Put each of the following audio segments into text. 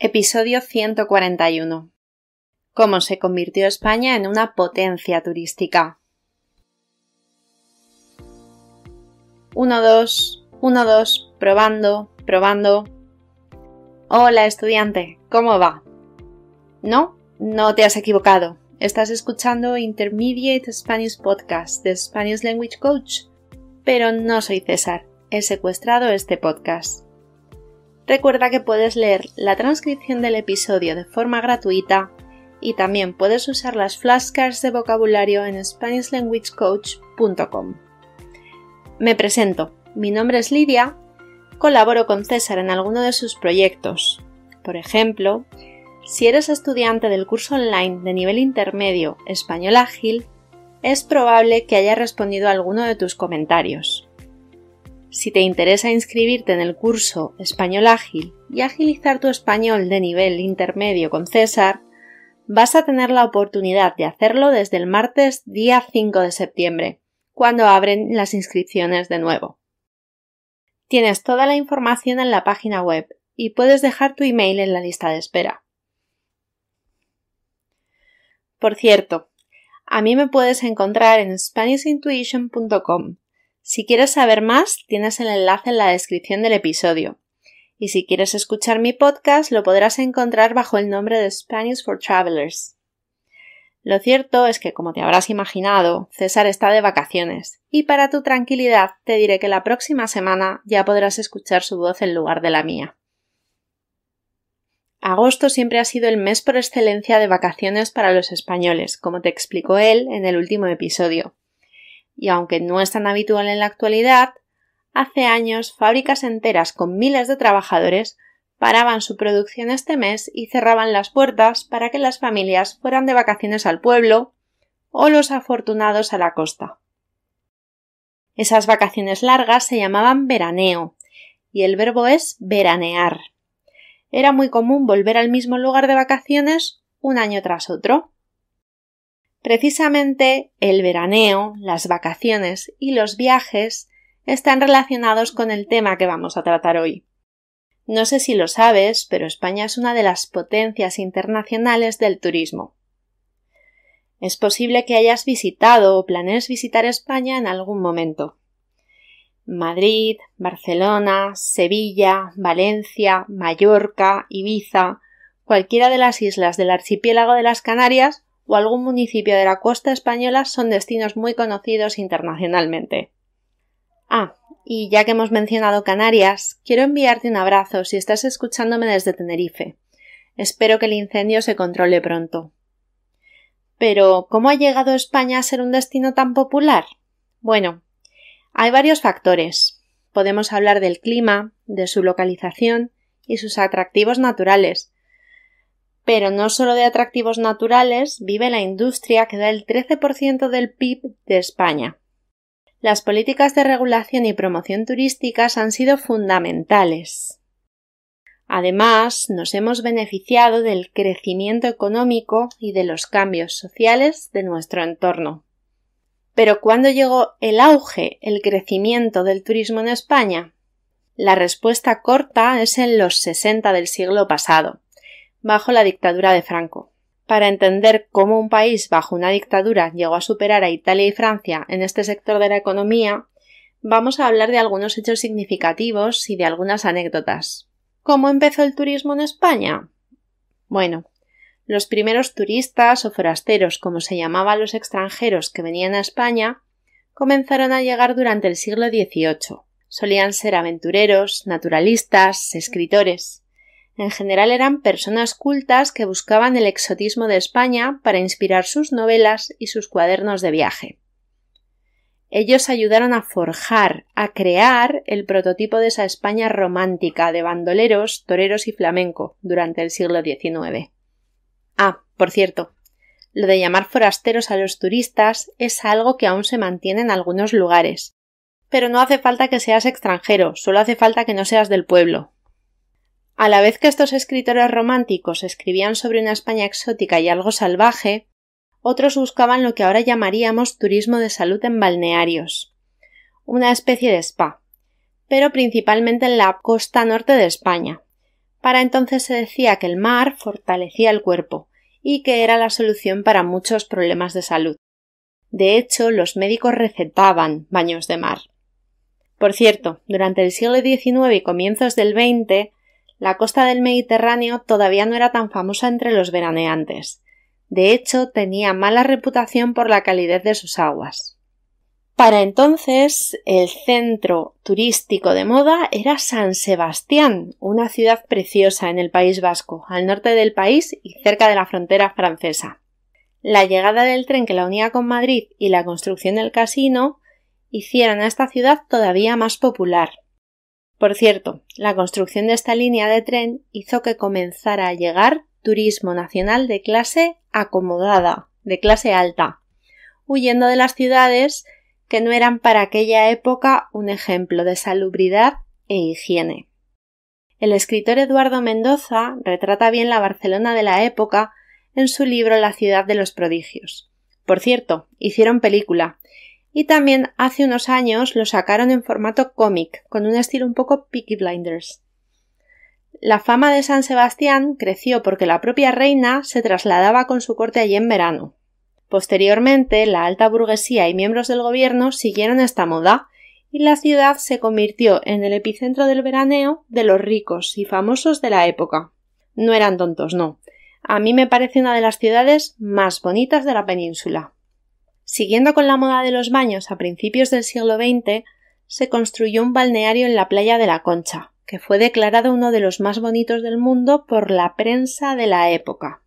Episodio 141. Cómo se convirtió España en una potencia turística. 1, 2, 1, 2, probando, probando. Hola estudiante, ¿cómo va? No, no te has equivocado. Estás escuchando Intermediate Spanish Podcast de Spanish Language Coach. Pero no soy César, he secuestrado este podcast. Recuerda que puedes leer la transcripción del episodio de forma gratuita y también puedes usar las flashcards de vocabulario en SpanishLanguageCoach.com. Me presento, mi nombre es Lidia, colaboro con César en alguno de sus proyectos. Por ejemplo, si eres estudiante del curso online de nivel intermedio Español Ágil, es probable que haya respondido a alguno de tus comentarios. Si te interesa inscribirte en el curso Español Ágil y agilizar tu español de nivel intermedio con César, vas a tener la oportunidad de hacerlo desde el martes día 5 de septiembre, cuando abren las inscripciones de nuevo. Tienes toda la información en la página web y puedes dejar tu email en la lista de espera. Por cierto, a mí me puedes encontrar en SpanishIntuition.com si quieres saber más, tienes el enlace en la descripción del episodio. Y si quieres escuchar mi podcast, lo podrás encontrar bajo el nombre de Spanish for Travelers. Lo cierto es que, como te habrás imaginado, César está de vacaciones, y para tu tranquilidad te diré que la próxima semana ya podrás escuchar su voz en lugar de la mía. Agosto siempre ha sido el mes por excelencia de vacaciones para los españoles, como te explicó él en el último episodio y aunque no es tan habitual en la actualidad, hace años fábricas enteras con miles de trabajadores paraban su producción este mes y cerraban las puertas para que las familias fueran de vacaciones al pueblo o los afortunados a la costa. Esas vacaciones largas se llamaban veraneo, y el verbo es veranear. Era muy común volver al mismo lugar de vacaciones un año tras otro. Precisamente el veraneo, las vacaciones y los viajes están relacionados con el tema que vamos a tratar hoy. No sé si lo sabes, pero España es una de las potencias internacionales del turismo. Es posible que hayas visitado o planees visitar España en algún momento. Madrid, Barcelona, Sevilla, Valencia, Mallorca, Ibiza, cualquiera de las islas del archipiélago de las Canarias o algún municipio de la costa española son destinos muy conocidos internacionalmente. Ah, y ya que hemos mencionado Canarias, quiero enviarte un abrazo si estás escuchándome desde Tenerife. Espero que el incendio se controle pronto. Pero, ¿cómo ha llegado España a ser un destino tan popular? Bueno, hay varios factores. Podemos hablar del clima, de su localización y sus atractivos naturales, pero no solo de atractivos naturales vive la industria que da el 13% del PIB de España. Las políticas de regulación y promoción turísticas han sido fundamentales. Además, nos hemos beneficiado del crecimiento económico y de los cambios sociales de nuestro entorno. Pero ¿cuándo llegó el auge, el crecimiento del turismo en España? La respuesta corta es en los 60 del siglo pasado bajo la dictadura de Franco. Para entender cómo un país bajo una dictadura llegó a superar a Italia y Francia en este sector de la economía, vamos a hablar de algunos hechos significativos y de algunas anécdotas. ¿Cómo empezó el turismo en España? Bueno, los primeros turistas o forasteros, como se llamaba los extranjeros que venían a España, comenzaron a llegar durante el siglo XVIII. Solían ser aventureros, naturalistas, escritores. En general eran personas cultas que buscaban el exotismo de España para inspirar sus novelas y sus cuadernos de viaje. Ellos ayudaron a forjar, a crear el prototipo de esa España romántica de bandoleros, toreros y flamenco durante el siglo XIX. Ah, por cierto, lo de llamar forasteros a los turistas es algo que aún se mantiene en algunos lugares. Pero no hace falta que seas extranjero, solo hace falta que no seas del pueblo. A la vez que estos escritores románticos escribían sobre una España exótica y algo salvaje, otros buscaban lo que ahora llamaríamos turismo de salud en balnearios, una especie de spa, pero principalmente en la costa norte de España. Para entonces se decía que el mar fortalecía el cuerpo y que era la solución para muchos problemas de salud. De hecho, los médicos recetaban baños de mar. Por cierto, durante el siglo XIX y comienzos del XX, la costa del Mediterráneo todavía no era tan famosa entre los veraneantes. De hecho, tenía mala reputación por la calidez de sus aguas. Para entonces, el centro turístico de moda era San Sebastián, una ciudad preciosa en el País Vasco, al norte del país y cerca de la frontera francesa. La llegada del tren que la unía con Madrid y la construcción del casino hicieron a esta ciudad todavía más popular. Por cierto, la construcción de esta línea de tren hizo que comenzara a llegar turismo nacional de clase acomodada, de clase alta, huyendo de las ciudades que no eran para aquella época un ejemplo de salubridad e higiene. El escritor Eduardo Mendoza retrata bien la Barcelona de la época en su libro La ciudad de los prodigios. Por cierto, hicieron película, y también hace unos años lo sacaron en formato cómic, con un estilo un poco Peaky Blinders. La fama de San Sebastián creció porque la propia reina se trasladaba con su corte allí en verano. Posteriormente, la alta burguesía y miembros del gobierno siguieron esta moda y la ciudad se convirtió en el epicentro del veraneo de los ricos y famosos de la época. No eran tontos, no. A mí me parece una de las ciudades más bonitas de la península. Siguiendo con la moda de los baños a principios del siglo XX, se construyó un balneario en la playa de la Concha, que fue declarado uno de los más bonitos del mundo por la prensa de la época.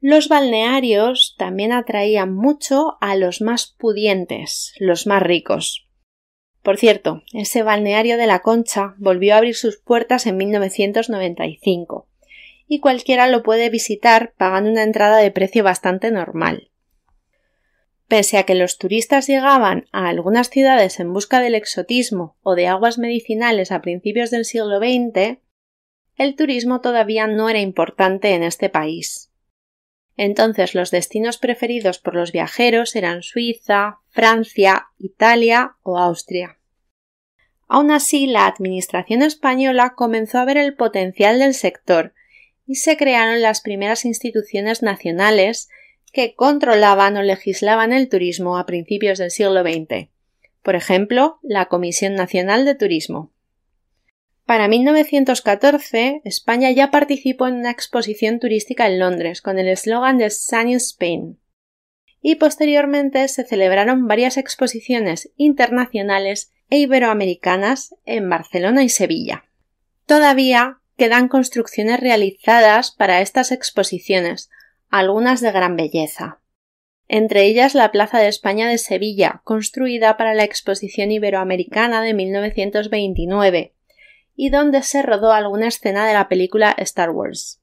Los balnearios también atraían mucho a los más pudientes, los más ricos. Por cierto, ese balneario de la Concha volvió a abrir sus puertas en 1995 y cualquiera lo puede visitar pagando una entrada de precio bastante normal. Pese a que los turistas llegaban a algunas ciudades en busca del exotismo o de aguas medicinales a principios del siglo XX, el turismo todavía no era importante en este país. Entonces los destinos preferidos por los viajeros eran Suiza, Francia, Italia o Austria. Aun así, la administración española comenzó a ver el potencial del sector y se crearon las primeras instituciones nacionales que controlaban o legislaban el turismo a principios del siglo XX, por ejemplo, la Comisión Nacional de Turismo. Para 1914, España ya participó en una exposición turística en Londres con el eslogan de Sunny Spain. Y posteriormente se celebraron varias exposiciones internacionales e iberoamericanas en Barcelona y Sevilla. Todavía quedan construcciones realizadas para estas exposiciones, algunas de gran belleza. Entre ellas la Plaza de España de Sevilla, construida para la Exposición Iberoamericana de 1929, y donde se rodó alguna escena de la película Star Wars.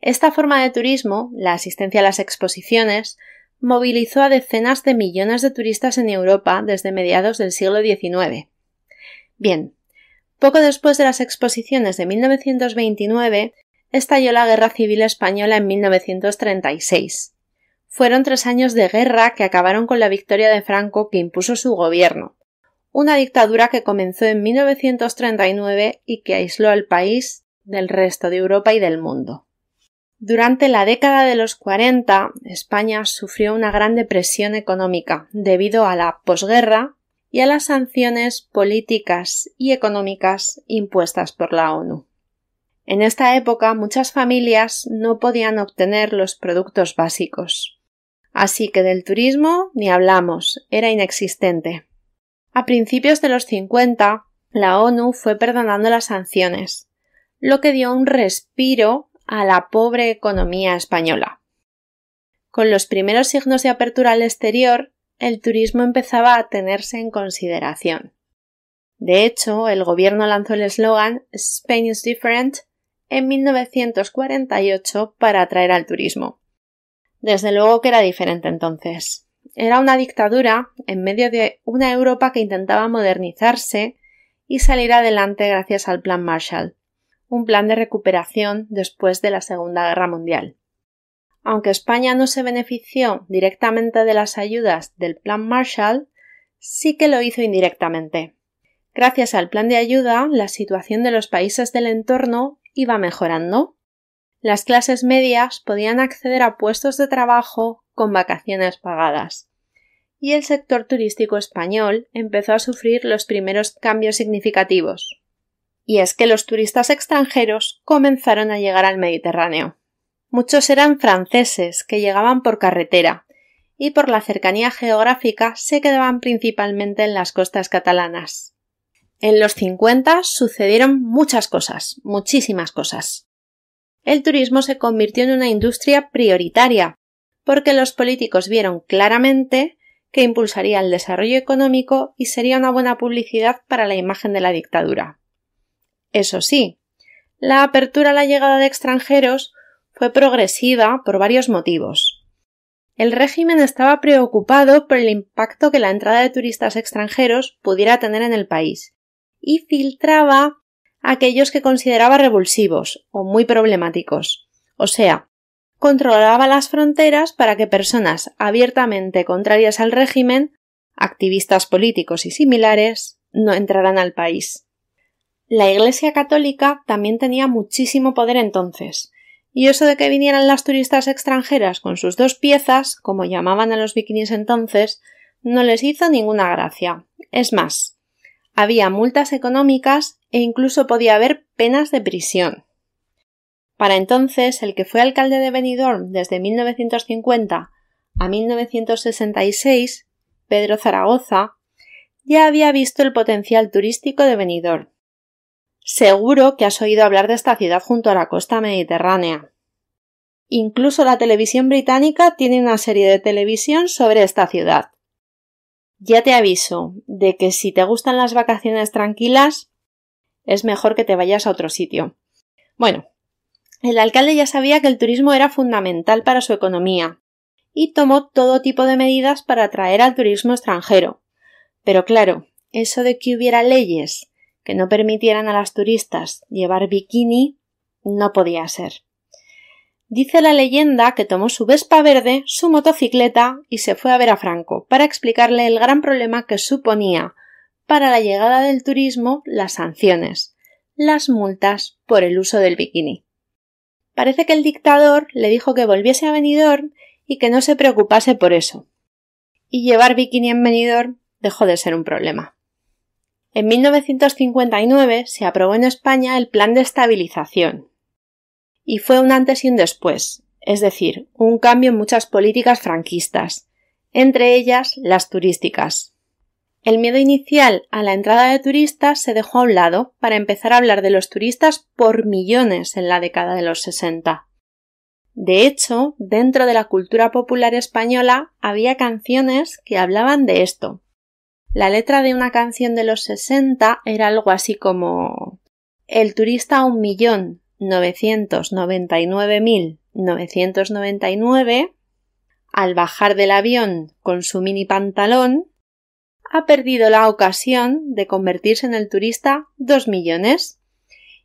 Esta forma de turismo, la asistencia a las exposiciones, movilizó a decenas de millones de turistas en Europa desde mediados del siglo XIX. Bien, poco después de las exposiciones de 1929 estalló la Guerra Civil Española en 1936. Fueron tres años de guerra que acabaron con la victoria de Franco que impuso su gobierno, una dictadura que comenzó en 1939 y que aisló al país del resto de Europa y del mundo. Durante la década de los 40, España sufrió una gran depresión económica debido a la posguerra y a las sanciones políticas y económicas impuestas por la ONU. En esta época muchas familias no podían obtener los productos básicos. Así que del turismo ni hablamos, era inexistente. A principios de los 50, la ONU fue perdonando las sanciones, lo que dio un respiro a la pobre economía española. Con los primeros signos de apertura al exterior, el turismo empezaba a tenerse en consideración. De hecho, el gobierno lanzó el eslogan Spain is different en 1948 para atraer al turismo. Desde luego que era diferente entonces. Era una dictadura en medio de una Europa que intentaba modernizarse y salir adelante gracias al Plan Marshall, un plan de recuperación después de la Segunda Guerra Mundial. Aunque España no se benefició directamente de las ayudas del Plan Marshall, sí que lo hizo indirectamente. Gracias al plan de ayuda, la situación de los países del entorno iba mejorando. Las clases medias podían acceder a puestos de trabajo con vacaciones pagadas. Y el sector turístico español empezó a sufrir los primeros cambios significativos. Y es que los turistas extranjeros comenzaron a llegar al Mediterráneo. Muchos eran franceses que llegaban por carretera y por la cercanía geográfica se quedaban principalmente en las costas catalanas. En los 50 sucedieron muchas cosas, muchísimas cosas. El turismo se convirtió en una industria prioritaria, porque los políticos vieron claramente que impulsaría el desarrollo económico y sería una buena publicidad para la imagen de la dictadura. Eso sí, la apertura a la llegada de extranjeros fue progresiva por varios motivos. El régimen estaba preocupado por el impacto que la entrada de turistas extranjeros pudiera tener en el país y filtraba aquellos que consideraba revulsivos o muy problemáticos. O sea, controlaba las fronteras para que personas abiertamente contrarias al régimen, activistas políticos y similares, no entraran al país. La Iglesia católica también tenía muchísimo poder entonces, y eso de que vinieran las turistas extranjeras con sus dos piezas, como llamaban a los bikinis entonces, no les hizo ninguna gracia. Es más, había multas económicas e incluso podía haber penas de prisión. Para entonces, el que fue alcalde de Benidorm desde 1950 a 1966, Pedro Zaragoza, ya había visto el potencial turístico de Benidorm. Seguro que has oído hablar de esta ciudad junto a la costa mediterránea. Incluso la televisión británica tiene una serie de televisión sobre esta ciudad. Ya te aviso de que si te gustan las vacaciones tranquilas, es mejor que te vayas a otro sitio. Bueno, el alcalde ya sabía que el turismo era fundamental para su economía y tomó todo tipo de medidas para atraer al turismo extranjero. Pero claro, eso de que hubiera leyes que no permitieran a las turistas llevar bikini no podía ser. Dice la leyenda que tomó su Vespa verde, su motocicleta y se fue a ver a Franco para explicarle el gran problema que suponía para la llegada del turismo las sanciones, las multas por el uso del bikini. Parece que el dictador le dijo que volviese a Benidorm y que no se preocupase por eso. Y llevar bikini en Benidorm dejó de ser un problema. En 1959 se aprobó en España el Plan de Estabilización, y fue un antes y un después, es decir, un cambio en muchas políticas franquistas, entre ellas las turísticas. El miedo inicial a la entrada de turistas se dejó a un lado para empezar a hablar de los turistas por millones en la década de los 60. De hecho, dentro de la cultura popular española había canciones que hablaban de esto. La letra de una canción de los 60 era algo así como El turista a un millón, 999.999, al bajar del avión con su mini pantalón, ha perdido la ocasión de convertirse en el turista 2 millones.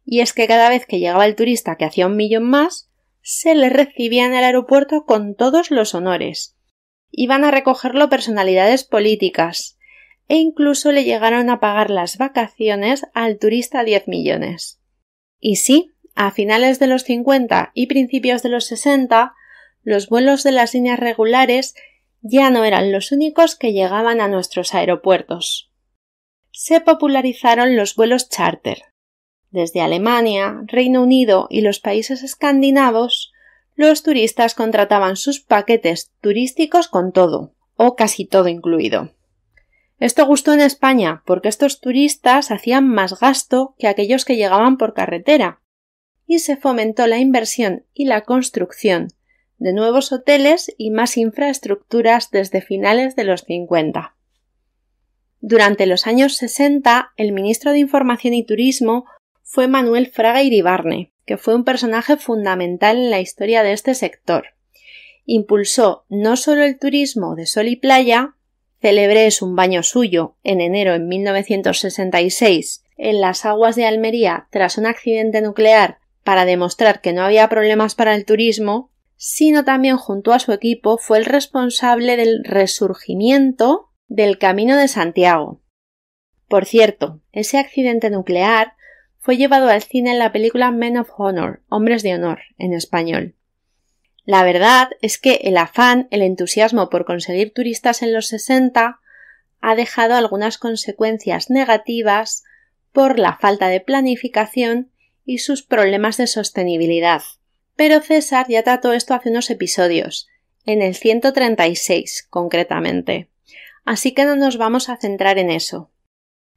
Y es que cada vez que llegaba el turista que hacía un millón más, se le recibía en el aeropuerto con todos los honores. Iban a recogerlo personalidades políticas, e incluso le llegaron a pagar las vacaciones al turista 10 millones. Y sí, a finales de los 50 y principios de los 60, los vuelos de las líneas regulares ya no eran los únicos que llegaban a nuestros aeropuertos. Se popularizaron los vuelos charter. Desde Alemania, Reino Unido y los países escandinavos, los turistas contrataban sus paquetes turísticos con todo, o casi todo incluido. Esto gustó en España, porque estos turistas hacían más gasto que aquellos que llegaban por carretera, y se fomentó la inversión y la construcción de nuevos hoteles y más infraestructuras desde finales de los 50. Durante los años 60, el ministro de Información y Turismo fue Manuel Fraga Iribarne, que fue un personaje fundamental en la historia de este sector. Impulsó no solo el turismo de sol y playa, Celebré es un baño suyo en enero de 1966 en las aguas de Almería tras un accidente nuclear para demostrar que no había problemas para el turismo, sino también junto a su equipo fue el responsable del resurgimiento del Camino de Santiago. Por cierto, ese accidente nuclear fue llevado al cine en la película Men of Honor, Hombres de Honor, en español. La verdad es que el afán, el entusiasmo por conseguir turistas en los 60 ha dejado algunas consecuencias negativas por la falta de planificación y sus problemas de sostenibilidad. Pero César ya trató esto hace unos episodios, en el 136 concretamente. Así que no nos vamos a centrar en eso.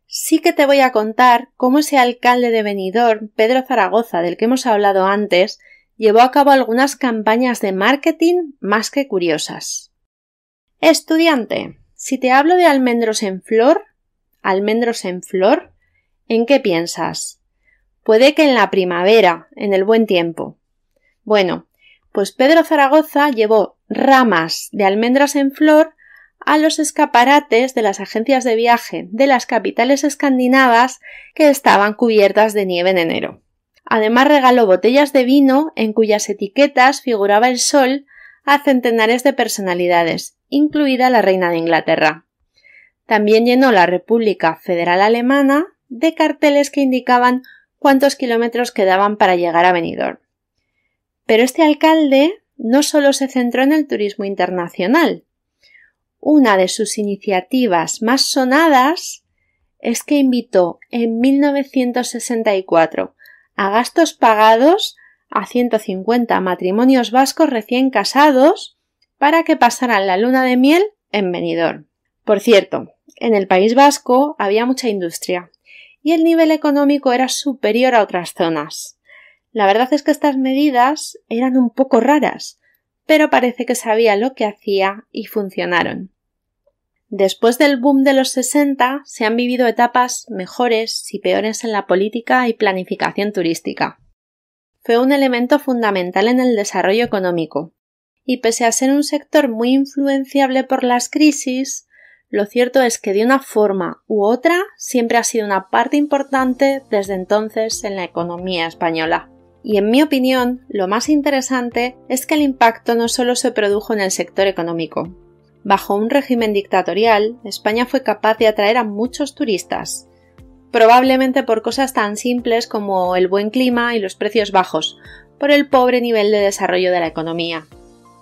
Sí que te voy a contar cómo ese alcalde de Benidorm, Pedro Zaragoza, del que hemos hablado antes, llevó a cabo algunas campañas de marketing más que curiosas. Estudiante, si te hablo de almendros en flor, almendros en flor, ¿en qué piensas? Puede que en la primavera, en el buen tiempo. Bueno, pues Pedro Zaragoza llevó ramas de almendras en flor a los escaparates de las agencias de viaje de las capitales escandinavas que estaban cubiertas de nieve en enero. Además regaló botellas de vino en cuyas etiquetas figuraba el sol a centenares de personalidades, incluida la reina de Inglaterra. También llenó la República Federal Alemana de carteles que indicaban cuántos kilómetros quedaban para llegar a Benidorm. Pero este alcalde no solo se centró en el turismo internacional. Una de sus iniciativas más sonadas es que invitó en 1964 a gastos pagados a 150 matrimonios vascos recién casados para que pasaran la luna de miel en Benidorm. Por cierto, en el País Vasco había mucha industria el nivel económico era superior a otras zonas. La verdad es que estas medidas eran un poco raras, pero parece que sabía lo que hacía y funcionaron. Después del boom de los 60 se han vivido etapas mejores y peores en la política y planificación turística. Fue un elemento fundamental en el desarrollo económico, y pese a ser un sector muy influenciable por las crisis, lo cierto es que de una forma u otra siempre ha sido una parte importante desde entonces en la economía española. Y en mi opinión, lo más interesante es que el impacto no solo se produjo en el sector económico. Bajo un régimen dictatorial, España fue capaz de atraer a muchos turistas, probablemente por cosas tan simples como el buen clima y los precios bajos, por el pobre nivel de desarrollo de la economía.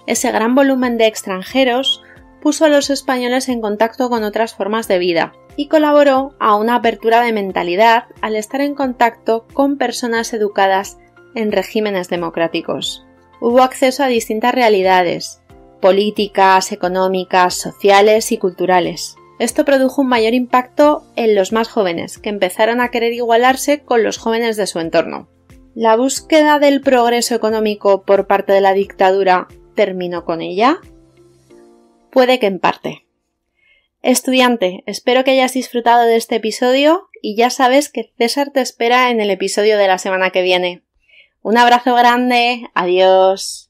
Ese gran volumen de extranjeros puso a los españoles en contacto con otras formas de vida y colaboró a una apertura de mentalidad al estar en contacto con personas educadas en regímenes democráticos. Hubo acceso a distintas realidades, políticas, económicas, sociales y culturales. Esto produjo un mayor impacto en los más jóvenes, que empezaron a querer igualarse con los jóvenes de su entorno. La búsqueda del progreso económico por parte de la dictadura terminó con ella? Puede que en parte. Estudiante, espero que hayas disfrutado de este episodio y ya sabes que César te espera en el episodio de la semana que viene. Un abrazo grande, adiós.